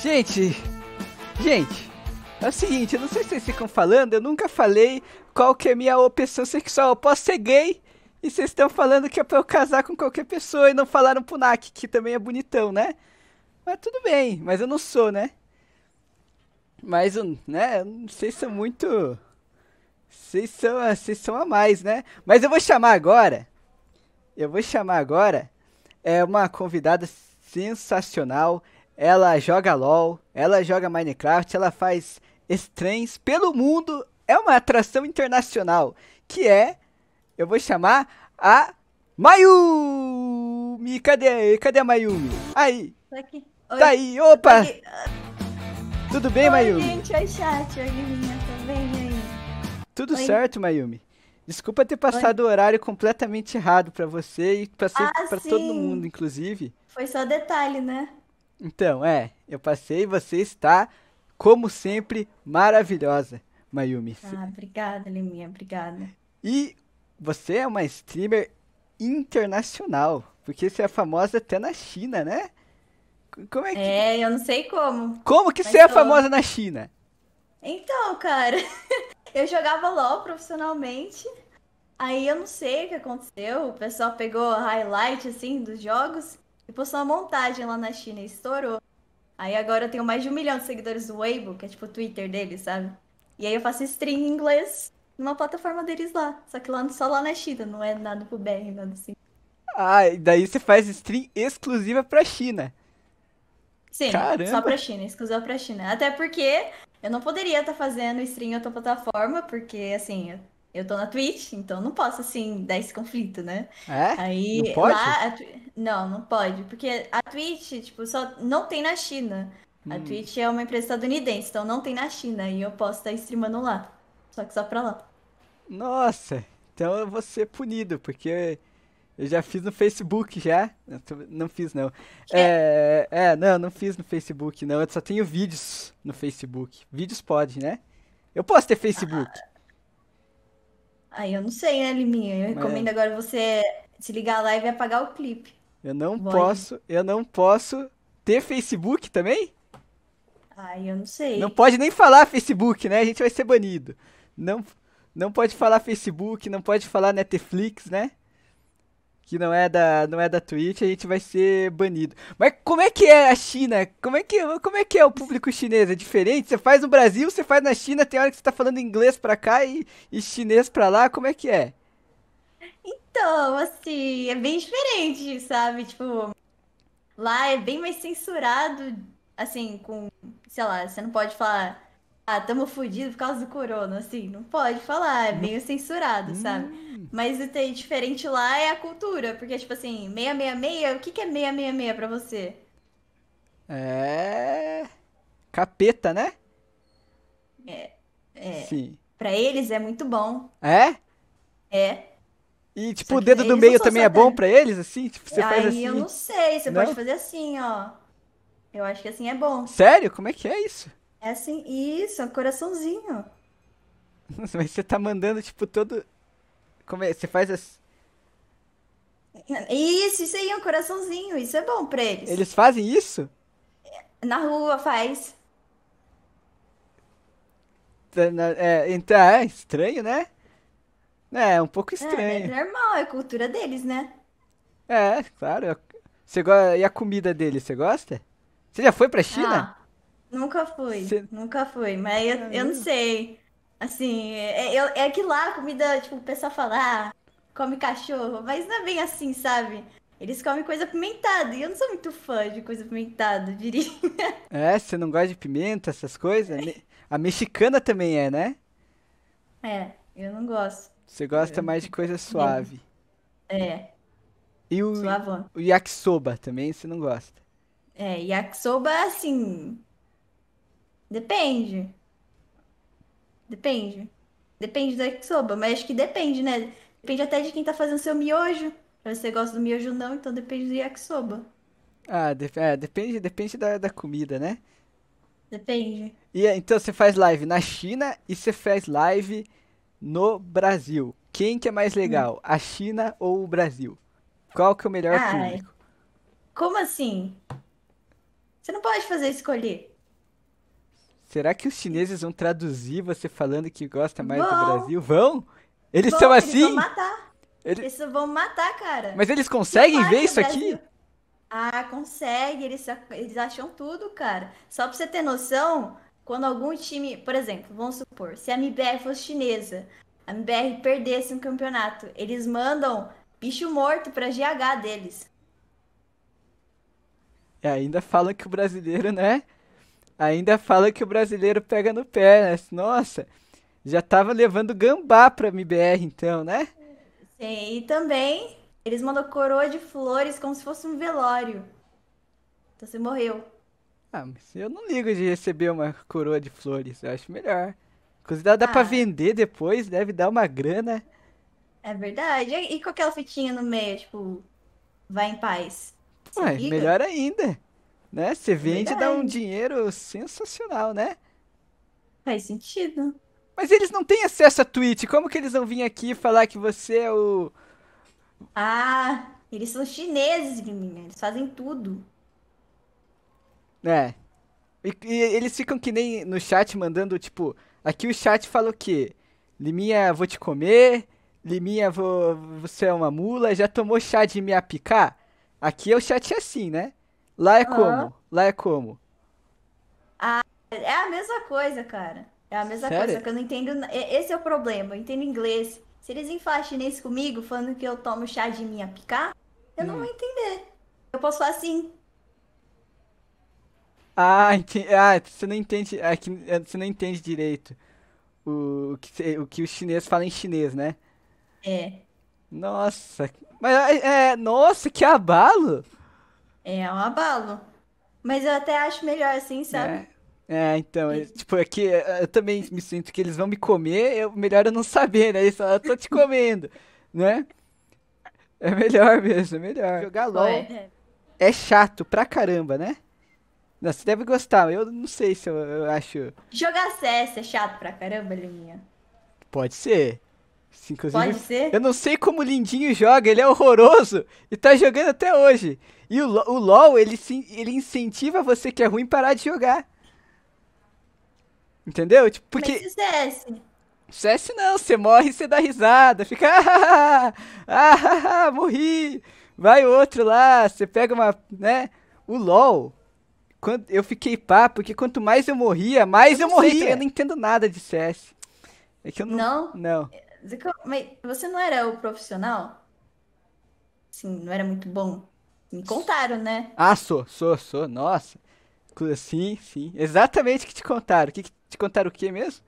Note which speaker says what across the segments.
Speaker 1: Gente, gente, é o seguinte, eu não sei se vocês ficam falando, eu nunca falei qual que é a minha opção sexual. Eu posso ser gay e vocês estão falando que é pra eu casar com qualquer pessoa e não falaram pro Nak, que também é bonitão, né? Mas tudo bem, mas eu não sou, né? Mas, né, vocês são muito... Vocês são, vocês são a mais, né? Mas eu vou chamar agora, eu vou chamar agora é uma convidada sensacional, ela joga LOL, ela joga Minecraft, ela faz streams pelo mundo. É uma atração internacional, que é, eu vou chamar a Mayumi. Cadê, cadê a Mayumi? Aí.
Speaker 2: Tá aqui. Tá oi. Tá aí, opa.
Speaker 1: Tudo bem, oi, Mayumi? gente,
Speaker 2: oi chat, oi minha, tá bem aí? Tudo oi. certo,
Speaker 1: Mayumi. Desculpa ter passado Oi. o horário completamente errado para você e para ah, todo mundo, inclusive.
Speaker 2: Foi só detalhe, né?
Speaker 1: Então, é, eu passei, e você está, como sempre, maravilhosa, Mayumi.
Speaker 2: Ah, obrigada, Liminha, obrigada.
Speaker 1: E você é uma streamer internacional, porque você é famosa até na China, né?
Speaker 2: Como é que. É, eu não sei como. Como que você é tô... é famosa
Speaker 1: na China?
Speaker 2: Então, cara, eu jogava LOL profissionalmente. Aí eu não sei o que aconteceu. O pessoal pegou highlight assim dos jogos e postou uma montagem lá na China e estourou. Aí agora eu tenho mais de um milhão de seguidores do Weibo, que é tipo o Twitter dele, sabe? E aí eu faço stream em inglês numa plataforma deles lá. Só que lá só lá na China, não é nada pro BR, nada assim.
Speaker 1: Ah, e daí você faz stream exclusiva pra China. Sim, Caramba. só pra China,
Speaker 2: exclusiva pra China. Até porque eu não poderia estar tá fazendo stream em outra plataforma, porque assim, eu tô na Twitch, então não posso, assim, dar esse conflito, né? É? Aí, não pode? Lá, Não, não pode, porque a Twitch, tipo, só não tem na China. Hum. A Twitch é uma empresa estadunidense, então não tem na China, e eu posso estar streamando lá, só que só pra lá.
Speaker 1: Nossa, então eu vou ser punido, porque eu já fiz no Facebook, já. Não, não fiz, não. É? é, é, não, não fiz no Facebook, não. Eu só tenho vídeos no Facebook. Vídeos pode, né? Eu posso ter Facebook. Ah.
Speaker 2: Aí eu não sei, né, Liminha? Eu é. recomendo agora você ligar a live e apagar o clipe.
Speaker 1: Eu não posso, eu não posso ter Facebook também?
Speaker 2: Ai, eu não sei. Não pode
Speaker 1: nem falar Facebook, né? A gente vai ser banido. Não, não pode falar Facebook, não pode falar Netflix, né? que não é da não é da Twitch, a gente vai ser banido. Mas como é que é a China? Como é que como é que é o público chinês? É diferente? Você faz no Brasil, você faz na China, tem hora que você tá falando inglês para cá e, e chinês para lá, como é que é?
Speaker 2: Então, assim, é bem diferente, sabe? Tipo, lá é bem mais censurado, assim, com, sei lá, você não pode falar ah, tamo fudido por causa do corona, assim, não pode falar, é meio censurado, sabe? Hum. Mas o tem diferente lá é a cultura, porque, tipo assim, 666, o que, que é 666 pra você?
Speaker 1: É. Capeta, né? É. é. Sim.
Speaker 2: Pra eles é muito bom. É? É.
Speaker 1: E, tipo, o dedo do meio também é bom pra eles, assim? Tipo, você Aí faz assim. eu não sei, você não? pode
Speaker 2: fazer assim, ó. Eu acho que assim é bom. Sério? Como é que é isso? É assim, isso, é um coraçãozinho.
Speaker 1: mas você tá mandando, tipo, todo. Como é? Você faz as.
Speaker 2: Isso, isso aí é um coraçãozinho, isso é bom pra eles. Eles
Speaker 1: fazem isso?
Speaker 2: Na rua faz.
Speaker 1: Tá é, então, é estranho, né? É, é um pouco É, né, é estranho.
Speaker 2: normal, é cultura deles, né?
Speaker 1: É, claro. É você go... E a comida deles, você gosta? Você já foi pra China? Ah.
Speaker 2: Nunca fui, Cê... nunca fui, mas eu, eu não sei. Assim, é, é que lá a comida, tipo, o pessoal fala, ah, come cachorro, mas não é bem assim, sabe? Eles comem coisa pimentada e eu não sou muito fã de coisa pimentada, diria.
Speaker 1: É, você não gosta de pimenta, essas coisas? A mexicana também é, né?
Speaker 2: É, eu não gosto.
Speaker 1: Você gosta mais de coisa suave. É. E o, Suavão. o yakisoba também você não gosta?
Speaker 2: É, yakisoba, assim, Depende. Depende. Depende da yakisoba, mas acho que depende, né? Depende até de quem tá fazendo seu miojo. Se você gosta do miojo ou não, então depende do yakisoba.
Speaker 1: Ah, de- é, depende, depende da, da comida, né?
Speaker 2: Depende.
Speaker 1: E é, então você faz live na China e você faz live no Brasil. Quem que é mais Hum. legal, a China ou o Brasil? Qual que é o melhor Ai, ah, público?
Speaker 2: como assim? Você não pode fazer escolher.
Speaker 1: Será que os chineses vão traduzir você falando que gosta mais vão. do Brasil? Vão? Eles vão, são assim? Eles vão matar. Eles...
Speaker 2: eles... vão matar, cara. Mas eles conseguem ver isso aqui? Ah, consegue. Eles, eles acham tudo, cara. Só pra você ter noção, quando algum time, por exemplo, vamos supor, se a MBR fosse chinesa, a MBR perdesse um campeonato, eles mandam bicho morto pra GH deles.
Speaker 1: E é, ainda fala que o brasileiro, né? Ainda fala que o brasileiro pega no pé, né? Nossa, já tava levando gambá pra MBR então, né?
Speaker 2: Sim, e também eles mandam coroa de flores como se fosse um velório. Então você morreu.
Speaker 1: Ah, mas eu não ligo de receber uma coroa de flores, eu acho melhor. Inclusive dá, dá ah. pra vender depois, deve dar uma grana.
Speaker 2: É verdade. E com aquela fitinha no meio, tipo, vai em paz.
Speaker 1: Ué, melhor ainda. Né? Você vende e dá um dinheiro sensacional, né? Faz sentido. Mas eles não têm acesso a Twitch. Como que eles vão vir aqui falar que você é o. Ah, eles são chineses, menina. Eles fazem tudo. É. E, e, eles ficam que nem no chat mandando, tipo, aqui o chat fala o quê? Liminha, vou te comer. Liminha, vou, você é uma mula. Já tomou chá de me apicar? Aqui é o chat assim, né? Lá é como? Uhum. Lá é como? Ah, é
Speaker 2: a mesma coisa, cara. É a mesma Sério? coisa, que eu não entendo. Esse é o problema, eu entendo inglês. Se eles enfalam chinês comigo, falando que eu tomo chá de minha picar, eu hum. não vou hum. entender. Eu posso falar assim.
Speaker 1: Ah, entendi. ah você não entende. É que, é, você não entende direito o, o, que, o que os chineses falam em chinês, né? É. Nossa. Mas é, é. Nossa, que abalo!
Speaker 2: É, é um abalo. Mas eu até acho melhor assim, sabe?
Speaker 1: É. é então, tipo, é, tipo, aqui é, eu também me sinto que eles vão me comer, eu, melhor eu não saber, né? Eles falam, eu tô te comendo, né? É melhor mesmo, é melhor. Jogar LOL é. é chato pra caramba, né? Não, você deve gostar, eu não sei se eu, eu acho.
Speaker 2: Jogar CS é chato pra caramba, Liminha.
Speaker 1: Pode ser. Sim, Pode ser? Eu não sei como o Lindinho joga, ele é horroroso e tá jogando até hoje. E o, o LoL, ele, ele incentiva você que é ruim parar de jogar. Entendeu? Tipo, porque... Mas se o CS? CS não, você morre e você dá risada, fica... Ah, ah, ah, morri! Vai outro lá, você pega uma... né? O LoL, quando, eu fiquei pá, porque quanto mais eu morria, mais eu, eu morria. Sei, eu não entendo nada de CS. É que eu não... Não? Não. Zico, é
Speaker 2: mas você não era o profissional? sim, não era muito bom? Me contaram, né?
Speaker 1: Ah, sou, sou, sou, nossa. Sim, sim. Exatamente o que te contaram. Que, que te contaram o quê mesmo?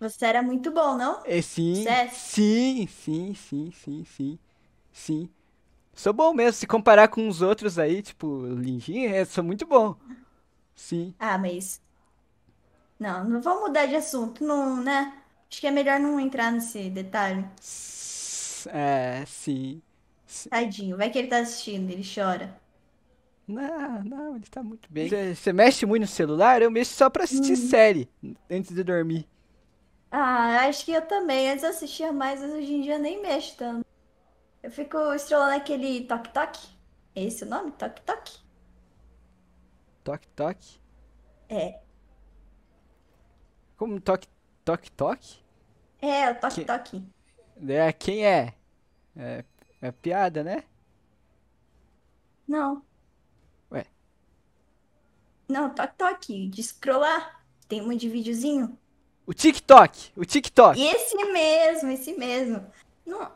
Speaker 2: Você era muito bom, não?
Speaker 1: É, sim, Sucesso. É? sim, sim, sim, sim, sim, sim. Sou bom mesmo, se comparar com os outros aí, tipo, Linjin, é, sou muito bom. Sim.
Speaker 2: Ah, mas. Não, não vou mudar de assunto, não, né? Acho que é melhor não entrar nesse detalhe.
Speaker 1: É, sim.
Speaker 2: sim. Tadinho, vai que ele tá assistindo, ele chora. Não, não, ele tá muito bem.
Speaker 1: Você mexe muito no celular? Eu mexo só pra assistir uhum. série antes de dormir.
Speaker 2: Ah, acho que eu também. Antes eu assistia mais, mas hoje em dia nem mexo tanto. Eu fico estrolando aquele Tok Tok. É esse o nome? Tok Tok?
Speaker 1: Tok Tok? É. Como Tok Tok Tok?
Speaker 2: É, o toque, toque.
Speaker 1: É, quem é? é? É piada, né? Não. Ué.
Speaker 2: Não, toque, toque. De
Speaker 1: scrollar. Tem um de videozinho. O TikTok, o TikTok. Esse
Speaker 2: mesmo, esse mesmo. Não.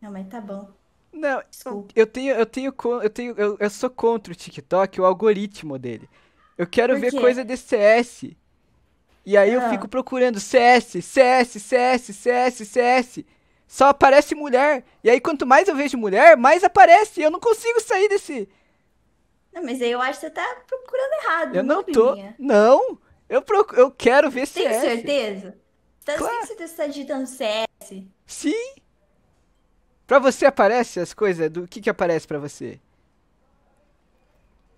Speaker 2: Não, mas tá bom.
Speaker 1: Não, Desculpa. eu tenho, eu tenho, eu tenho, eu, eu sou contra o TikTok, o algoritmo dele. Eu quero Por ver quê? coisa de CS. E aí eu ah. fico procurando CS, CS, CS, CS, CS. Só aparece mulher. E aí quanto mais eu vejo mulher, mais aparece. Eu não consigo sair desse.
Speaker 2: Não, mas aí eu acho que você tá procurando errado. Eu não né, tô.
Speaker 1: Minha. Não. Eu, proc... eu quero ver Tem CS. Tem
Speaker 2: certeza? Então, claro. que você tá digitando CS? Sim.
Speaker 1: Pra você aparece as coisas? Do que que aparece pra você?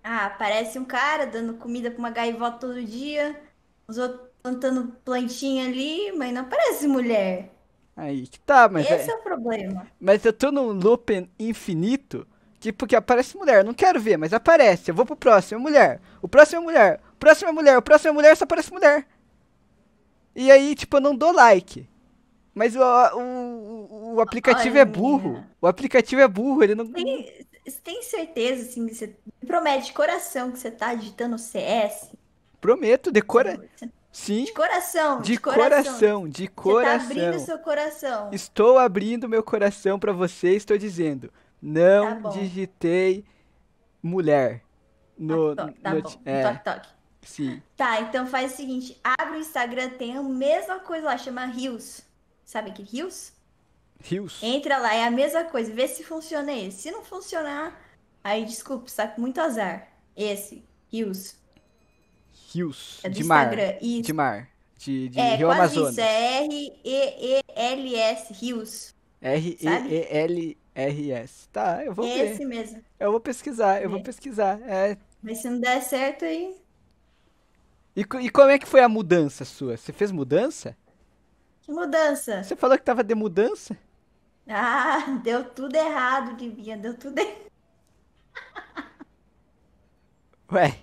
Speaker 2: Ah, aparece um cara dando comida pra uma gaivota todo dia. Os outros plantando plantinha ali, mas não aparece mulher.
Speaker 1: Aí que tá, mas. Esse é, é o
Speaker 2: problema.
Speaker 1: Mas eu tô num loop infinito. Tipo, que aparece mulher, não quero ver, mas aparece. Eu vou pro próximo, é mulher. O próximo é mulher. O próximo é mulher. O próximo é mulher, só aparece mulher. E aí, tipo, eu não dou like. Mas o, o, o aplicativo é Olha, é burro. O aplicativo é burro, ele não. Tem,
Speaker 2: tem certeza, assim, que você promete de coração que você tá digitando CS?
Speaker 1: Prometo, decora. Você Sim. De
Speaker 2: coração. De, de coração, coração, de coração. Você tá abrindo seu coração.
Speaker 1: Estou abrindo meu coração para você, estou dizendo. Não tá digitei mulher no tá, no, bom. É, toque, Sim.
Speaker 2: Tá, então faz o seguinte, abre o Instagram, tem a mesma coisa lá, chama Rios. Sabe que é Rios? Rios. Entra lá, é a mesma coisa, vê se funciona esse. Se não funcionar, aí desculpa, está com muito azar. Esse, Rios.
Speaker 1: Rios. É do de Instagram. Mar, Isso. De mar. De, de é, Rio Amazonas. Isso,
Speaker 2: é R-E-E-L-S, Rios.
Speaker 1: R-E-E-L-R-S. Tá, eu vou é Esse
Speaker 2: ver. mesmo. Eu vou pesquisar, eu é. vou pesquisar. É. Mas se não der certo aí.
Speaker 1: E, e como é que foi a mudança sua? Você fez mudança?
Speaker 2: Que mudança?
Speaker 1: Você falou que tava de mudança?
Speaker 2: Ah, deu tudo errado, Divinha, deu tudo errado. Ué.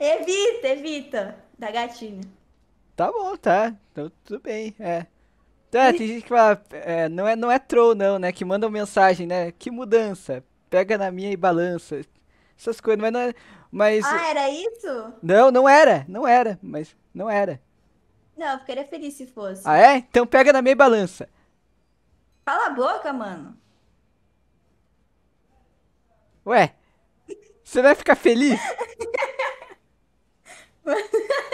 Speaker 2: Evita, evita. Da gatinha.
Speaker 1: Tá bom, tá. Então tudo bem, é. É, tem gente que fala, é, não, é, não é troll não, né? Que manda uma mensagem, né? Que mudança. Pega na minha e balança. Essas coisas, mas não é... Mas... Ah, era
Speaker 2: isso?
Speaker 1: Não, não era. Não era, mas não era.
Speaker 2: Não, eu ficaria feliz se fosse.
Speaker 1: Ah, é? Então pega na minha e balança.
Speaker 2: Cala a boca, mano.
Speaker 1: Ué, você vai ficar feliz?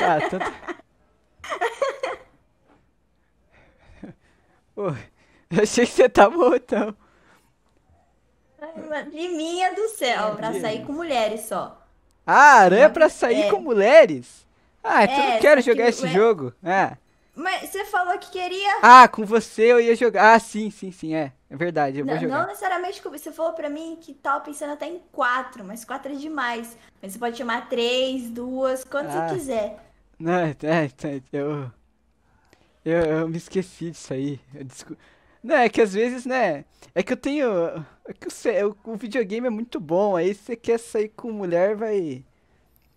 Speaker 1: Ah, tanto. Pô, eu achei que você tá mortão.
Speaker 2: De minha é do céu, pra sair com mulheres só.
Speaker 1: Ah, aranha pra sair é. com mulheres?
Speaker 2: Ah, então é, eu não é, quero jogar que... esse é...
Speaker 1: jogo. É.
Speaker 2: Mas você falou que queria. Ah, com
Speaker 1: você eu ia jogar. Ah, sim, sim, sim, é. É verdade, eu vou não, jogar. Não
Speaker 2: necessariamente, você falou pra mim que tava pensando até em quatro, mas quatro é demais. Mas você pode chamar três, duas, quando ah. você quiser.
Speaker 1: Não, é, é, é, eu, eu... Eu me esqueci disso aí. Descul... Não, é que às vezes, né? É que eu tenho... É que o, o videogame é muito bom, aí se você quer sair com mulher, vai...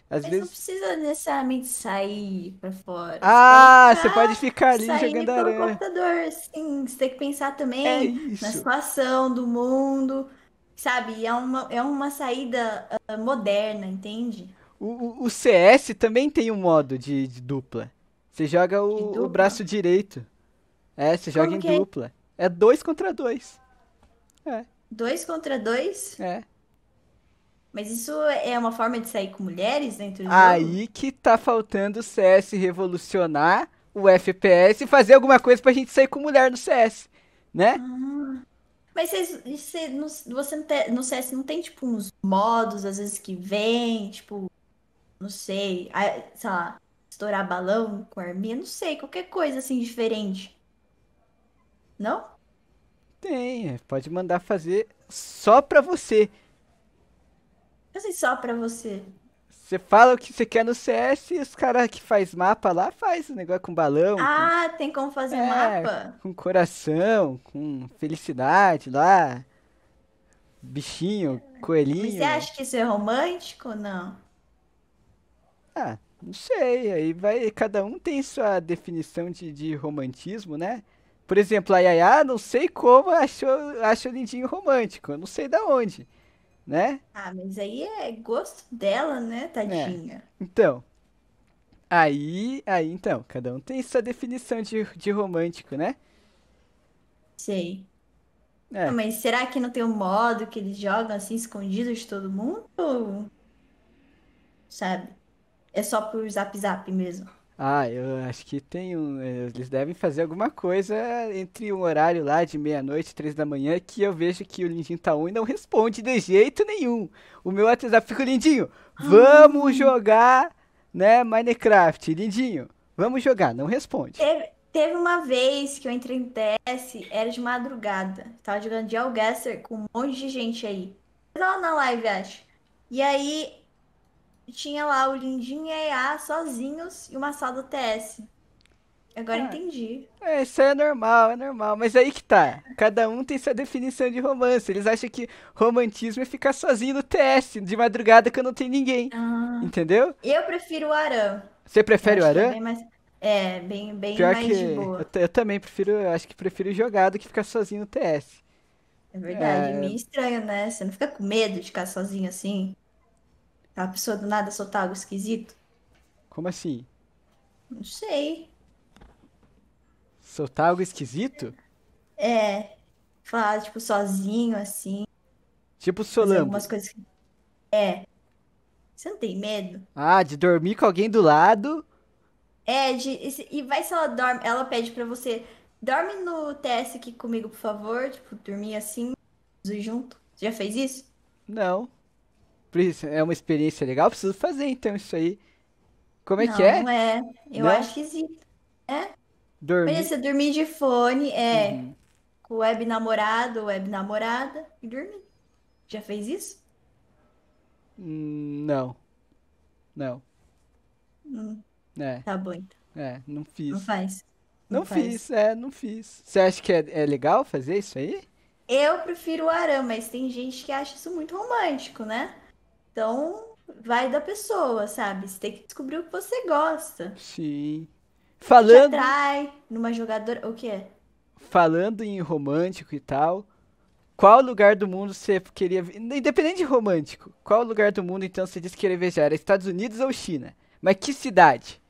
Speaker 1: Às Mas vezes... não
Speaker 2: precisa necessariamente sair pra fora.
Speaker 1: Ah, você pode ficar ali jogando aranha. Pelo
Speaker 2: computador, sim. Você tem que pensar também é na situação do mundo, sabe? É uma, é uma saída uh, moderna,
Speaker 1: entende? O, o, o, CS também tem um modo de, de dupla. Você joga o, dupla? o, braço direito. É, você Como joga em é? dupla. É? é dois contra dois.
Speaker 2: É. Dois contra dois? É. Mas isso é uma forma de sair com mulheres dentro do Aí
Speaker 1: jogo? que tá faltando o CS revolucionar o FPS e fazer alguma coisa pra gente sair com mulher no CS, né?
Speaker 2: Ah. mas você, no, você não no CS não tem, tipo, uns modos, às vezes, que vem, tipo, não sei, sei lá, estourar balão com arminha, não sei, qualquer coisa, assim, diferente. Não?
Speaker 1: Tem, é, pode mandar fazer só pra você.
Speaker 2: Eu sei é só pra você.
Speaker 1: Você fala o que você quer no CS e os caras que faz mapa lá faz o negócio com balão.
Speaker 2: Ah, com... tem como fazer é, mapa?
Speaker 1: Com coração, com felicidade lá. Bichinho, coelhinho. você acha
Speaker 2: que isso é romântico ou não?
Speaker 1: Ah, não sei. Aí vai. Cada um tem sua definição de, de romantismo, né? Por exemplo, a Yaya, não sei como acho acho o lindinho romântico. Eu não sei da onde né?
Speaker 2: Ah, mas aí é gosto dela, né, tadinha?
Speaker 1: É. Então. Aí, aí então, cada um tem sua definição de, de romântico, né? Sei. É. Não, ah,
Speaker 2: mas será que não tem um modo que eles jogam assim escondidos de todo mundo? Ou... Sabe? É só por zap zap mesmo.
Speaker 1: Ah, eu acho que tem um. É, eles devem fazer alguma coisa entre um horário lá de meia-noite, três da manhã, que eu vejo que o Lindinho tá um e não responde de jeito nenhum. O meu WhatsApp fica, Lindinho, ah. vamos jogar, né, Minecraft. Lindinho, vamos jogar, não responde.
Speaker 2: Teve, teve uma vez que eu entrei em TS, era de madrugada. Tava jogando de Algaster com um monte de gente aí. Eu tava na live, acho. E aí e tinha lá o Lindinha e a sozinhos e uma sala do TS. Agora ah.
Speaker 1: entendi. É, isso é normal, é normal. Mas aí que tá. Cada um tem sua definição de romance. Eles acham que romantismo é ficar sozinho no TS, de madrugada que eu não tenho ninguém. Ah, entendeu?
Speaker 2: Eu prefiro o Aran
Speaker 1: Você prefere o é Aran É,
Speaker 2: mais... é, bem, bem Pior mais que boa.
Speaker 1: Eu, eu, também prefiro, eu acho que prefiro jogar do que ficar sozinho no TS. É verdade, é... meio
Speaker 2: estranho, né? Você não fica com medo de ficar sozinho assim? A pessoa do nada soltar algo esquisito? Como assim? Não sei.
Speaker 1: Soltar algo esquisito?
Speaker 2: É. Falar, tipo, sozinho, assim.
Speaker 1: Tipo solando. Algumas
Speaker 2: coisas É. Você não tem medo?
Speaker 1: Ah, de dormir com alguém do lado.
Speaker 2: É, de... e vai se ela dorme. Ela pede pra você. Dorme no TS aqui comigo, por favor. Tipo, dormir assim, junto. Você já fez isso? Não
Speaker 1: é uma experiência legal, preciso fazer então isso aí. Como é não, que é? Não é. Eu não? acho
Speaker 2: esquisito. É? Dormir. Pensa, dormir de fone, é. Uhum. Web namorado, web namorada e dormir. Já fez isso?
Speaker 1: Hum, não. Não. Hum. É. Tá bom então. É, não fiz. Não faz.
Speaker 2: Não, não fiz,
Speaker 1: é, não fiz. Você acha que é, é legal fazer isso aí?
Speaker 2: Eu prefiro o arame, mas tem gente que acha isso muito romântico, né? Então, vai da pessoa, sabe? Você tem que descobrir o que você gosta.
Speaker 1: Sim. Falando. Te
Speaker 2: atrai numa jogadora. O que é?
Speaker 1: Falando em romântico e tal. Qual lugar do mundo você queria. Independente de romântico, qual lugar do mundo então você disse que queria viajar? Estados Unidos ou China? Mas que cidade?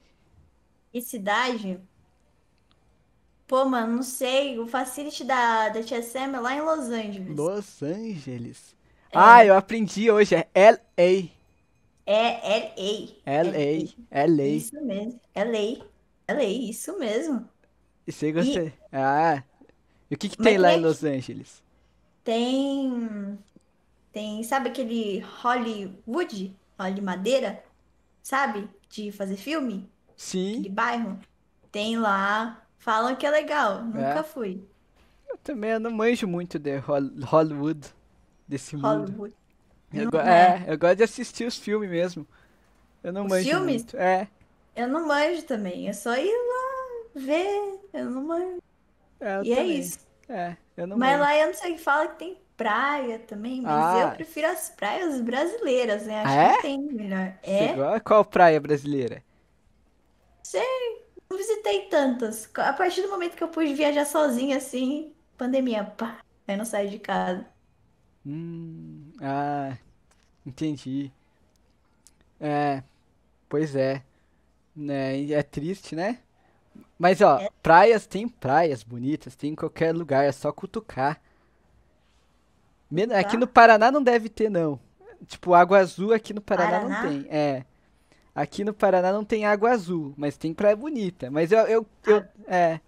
Speaker 2: Que cidade? Pô, mano, não sei. O facility da, da TSM é lá em Los Angeles.
Speaker 1: Los Angeles? É. Ah, eu aprendi hoje, é L.A. É L.A. L.A. L.A. Isso mesmo, L.A. L.A., isso mesmo. você gostei. E... Ah, e o que, que tem Mas lá é em Los Angeles?
Speaker 2: Tem... Tem, sabe aquele Hollywood? Holly Madeira? Sabe? De fazer filme? Sim. Aquele bairro? Tem lá. Falam que é legal. Nunca é. fui.
Speaker 1: Eu também eu não manjo muito de Hollywood desse mundo. Eu é. é, eu gosto de assistir os filmes mesmo. Eu não os manjo. Filmes? Muito. É. Eu não manjo também. É só ir
Speaker 2: lá ver. Eu não manjo. É, eu e é também. é isso.
Speaker 1: É, eu não Mas manjo. lá eu
Speaker 2: não sei o que fala que tem praia também, mas ah. eu prefiro as praias brasileiras, né? Acho ah, é? que tem melhor. É.
Speaker 1: Qual praia brasileira?
Speaker 2: Sei, não visitei tantas. A partir do momento que eu pude viajar sozinha, assim, pandemia,
Speaker 1: pá, aí não saio de casa. Hum, ah, entendi. É, pois é. Né, é triste, né? Mas ó, É. praias tem praias bonitas, tem em qualquer lugar, é só cutucar. Men- tá. Aqui no Paraná não deve ter, não. Tipo, água azul aqui no Paraná não tem. É. Aqui no Paraná não tem água azul, mas tem praia bonita. Mas eu, eu, eu, Ah, é.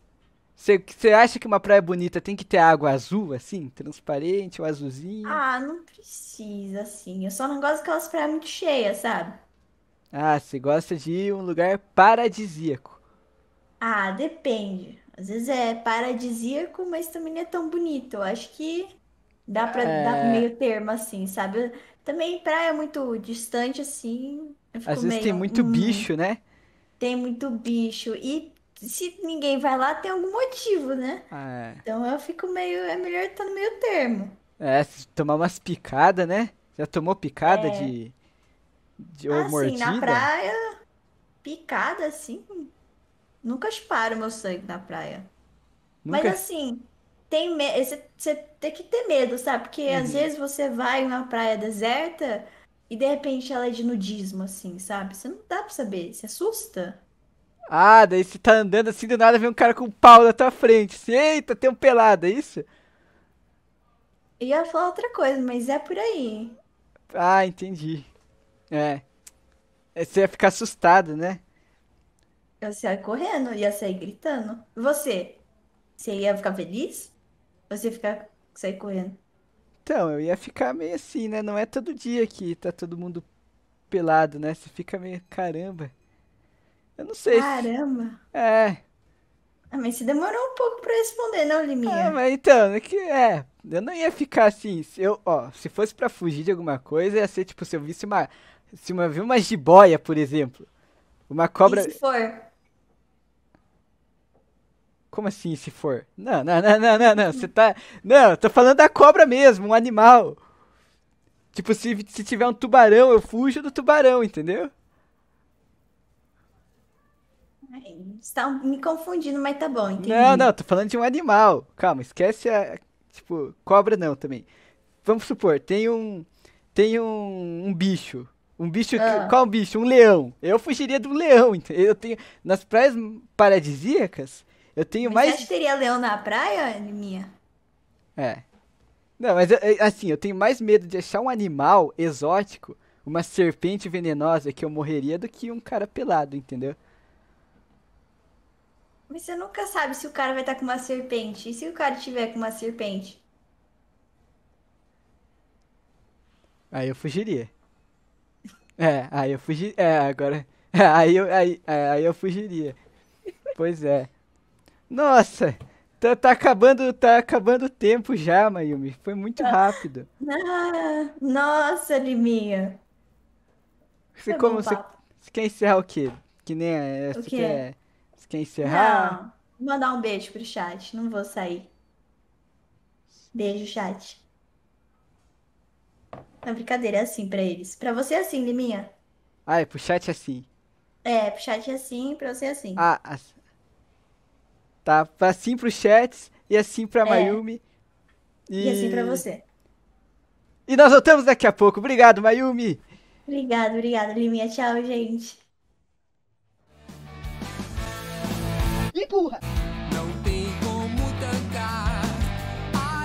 Speaker 1: Você acha que uma praia bonita tem que ter água azul, assim? Transparente, ou azulzinha?
Speaker 2: Ah, não precisa, assim. Eu só não gosto daquelas praias muito cheias, sabe?
Speaker 1: Ah, você gosta de um lugar paradisíaco.
Speaker 2: Ah, depende. Às vezes é paradisíaco, mas também não é tão bonito. Eu acho que dá pra É, dar meio termo, assim, sabe? Também praia muito distante, assim, eu fico às vezes tem muito "Hum, bicho, né? Tem muito bicho. E se ninguém vai lá, tem algum motivo, né? É. Então eu fico meio. É melhor estar tá no meio termo.
Speaker 1: É, tomar umas picadas, né? Já tomou picada é. de. de ou ah, mordida? Assim, na praia,
Speaker 2: picada, assim. Nunca esparo meu sangue na praia. Nunca... Mas assim, tem me... você, eh, você tem que ter medo, sabe? Porque uhum. às vezes você vai numa uma praia deserta e de repente ela é de nudismo, assim, sabe? Você não dá pra saber, se assusta.
Speaker 1: Ah, daí você tá andando assim do nada vem um cara com um pau na tua frente. Eita, tem um pelado, é isso?
Speaker 2: Ia falar outra coisa, mas é por aí.
Speaker 1: Ah, entendi. É. é você ia ficar assustado, né?
Speaker 2: Eu saía correndo, ia sair gritando. Você? Você ia ficar feliz? Ou você ia ficar sair correndo?
Speaker 1: Então, eu ia ficar meio assim, né? Não é todo dia que tá todo mundo pelado, né? Você fica meio caramba. Eu não sei. Caramba! É. Ah, mas você demorou um pouco pra responder, não, Liminha? Ah, mas então, é que é. Eu não ia ficar assim. Se eu, ó, se fosse pra fugir de alguma coisa, ia ser tipo, se eu visse uma. Se uma, vi uma jiboia, por exemplo. Uma cobra. se for? Como assim, se for? Não, não, não, não, não, não. Você tá. Não, eu tô falando da cobra mesmo, um animal. Tipo, se, se tiver um tubarão, eu fujo do tubarão, entendeu?
Speaker 2: Está é, me confundindo, mas tá bom, entendi. Não, não,
Speaker 1: tô falando de um animal. Calma, esquece a. Tipo, cobra não também. Vamos supor, tem um. Tem um, um bicho. Um bicho. Ah. Qual bicho? Um leão. Eu fugiria do leão, entendeu? Eu tenho. Nas praias paradisíacas, eu tenho mas mais. Você acha que
Speaker 2: teria leão na praia, minha?
Speaker 1: É. Não, mas é, é, assim, eu tenho mais medo de achar um animal exótico, uma serpente venenosa que eu morreria do que um cara pelado, entendeu?
Speaker 2: Mas você nunca sabe se o cara vai estar tá com uma serpente. E se o cara tiver com uma serpente?
Speaker 1: Aí eu fugiria. É, aí eu fugi. É, agora. É, aí eu, aí, é, aí eu fugiria. Pois é. Nossa! Tá, tá, acabando, tá acabando o tempo já, Mayumi. Foi muito ah. rápido.
Speaker 2: Ah, nossa, Liminha.
Speaker 1: Você, como, você, você quer encerrar o quê? Que nem essa é, o que é você quer encerrar?
Speaker 2: Não, mandar um beijo pro chat. Não vou sair. Beijo, chat. Não, brincadeira, é assim pra eles. Pra você é assim, Liminha.
Speaker 1: Ah, é pro chat é assim.
Speaker 2: É, pro chat é assim, pra você é assim.
Speaker 1: Ah, tá. Pra- Assim pro chat e assim pra É. Mayumi. E assim pra você. E nós voltamos daqui a pouco. Obrigado, Mayumi!
Speaker 2: Obrigado, obrigado, Liminha. Tchau, gente.
Speaker 1: Empurra! Não tem como tancar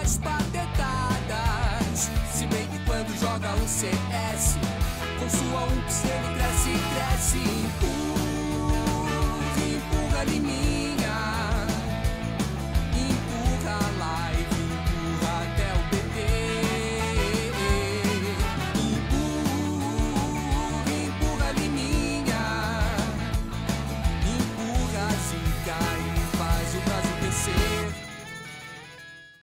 Speaker 1: as patetadas. Se bem que quando joga um CS, com sua ele cresce, cresce, empurra.